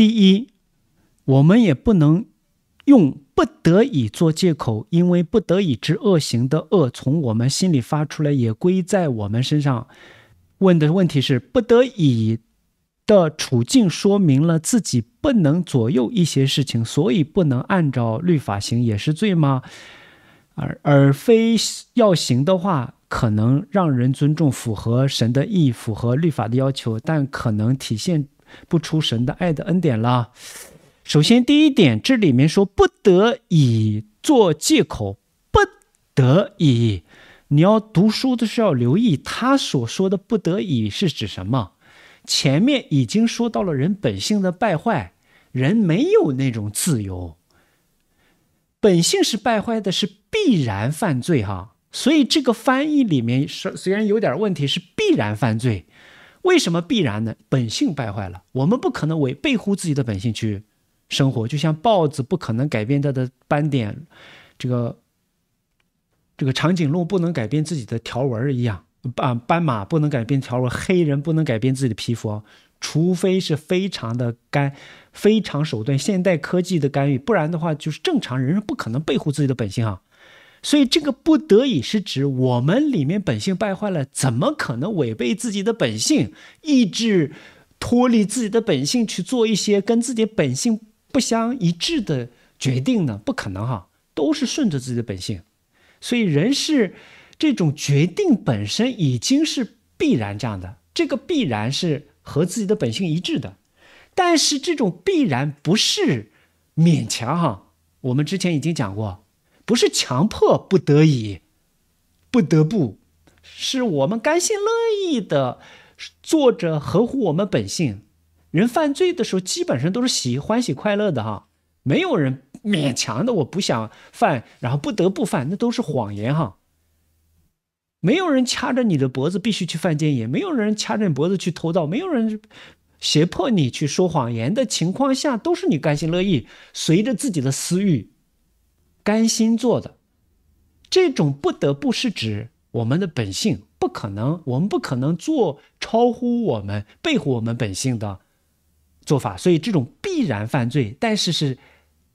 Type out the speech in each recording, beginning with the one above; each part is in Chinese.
第一，我们也不能用不得已做借口，因为不得已之恶行的恶从我们心里发出来，也归在我们身上。问的问题是：不得已的处境说明了自己不能左右一些事情，所以不能按照律法行也是罪吗？而而非要行的话，可能让人尊重，符合神的意，符合律法的要求，但可能体现。不出神的爱的恩典了。首先，第一点，这里面说不得已做借口，不得已，你要读书的时候要留意他所说的不得已是指什么。前面已经说到了人本性的败坏，人没有那种自由，本性是败坏的，是必然犯罪哈。所以这个翻译里面是虽然有点问题，是必然犯罪。为什么必然呢？本性败坏了，我们不可能违背乎自己的本性去生活。就像豹子不可能改变它的斑点，这个这个长颈鹿不能改变自己的条纹一样，啊，斑马不能改变条纹，黑人不能改变自己的皮肤，除非是非常的干非常手段、现代科技的干预，不然的话就是正常人是不可能背乎自己的本性啊。所以这个不得已是指我们里面本性败坏了，怎么可能违背自己的本性意志，脱离自己的本性去做一些跟自己本性不相一致的决定呢？不可能哈，都是顺着自己的本性。所以人是这种决定本身已经是必然这样的，这个必然是和自己的本性一致的。但是这种必然不是勉强哈，我们之前已经讲过。不是强迫、不得已、不得不，是我们甘心乐意的，做着合乎我们本性。人犯罪的时候，基本上都是喜欢、喜、快乐的哈，没有人勉强的。我不想犯，然后不得不犯，那都是谎言哈。没有人掐着你的脖子必须去犯奸淫，没有人掐着你脖子去偷盗，没有人胁迫你去说谎言的情况下，都是你甘心乐意，随着自己的私欲。甘心做的这种不得不是指我们的本性，不可能，我们不可能做超乎我们、背乎我们本性的做法。所以，这种必然犯罪，但是是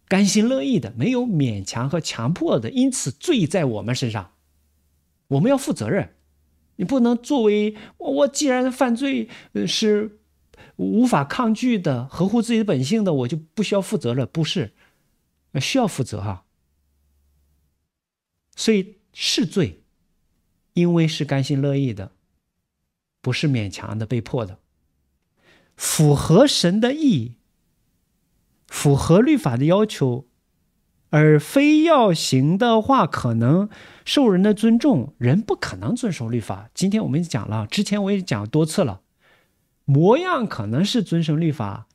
甘心乐意的，没有勉强和强迫的，因此罪在我们身上，我们要负责任。你不能作为我，既然犯罪是无法抗拒的、合乎自己的本性的，我就不需要负责了。不是，需要负责哈。所以是罪，因为是甘心乐意的，不是勉强的、被迫的，符合神的意，符合律法的要求，而非要行的话，可能受人的尊重，人不可能遵守律法。今天我们讲了，之前我也讲多次了，模样可能是遵守律法，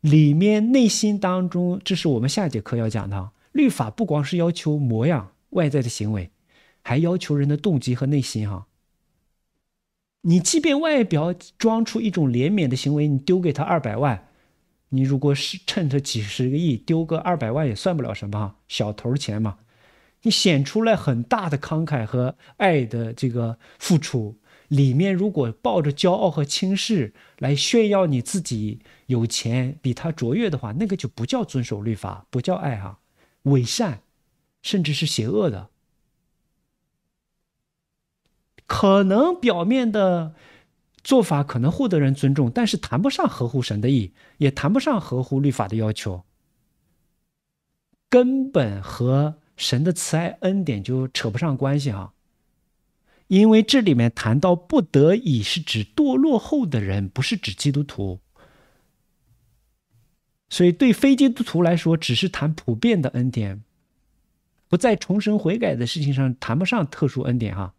里面内心当中，这是我们下节课要讲的。律法不光是要求模样。外在的行为，还要求人的动机和内心。哈，你即便外表装出一种怜悯的行为，你丢给他二百万，你如果是趁他几十个亿丢个二百万也算不了什么小头儿钱嘛。你显出来很大的慷慨和爱的这个付出，里面如果抱着骄傲和轻视来炫耀你自己有钱比他卓越的话，那个就不叫遵守律法，不叫爱哈，伪善。甚至是邪恶的，可能表面的做法可能获得人尊重，但是谈不上合乎神的意，也谈不上合乎律法的要求，根本和神的慈爱恩典就扯不上关系啊！因为这里面谈到不得已，是指堕落后的人，不是指基督徒，所以对非基督徒来说，只是谈普遍的恩典。不在重生悔改的事情上谈不上特殊恩典哈。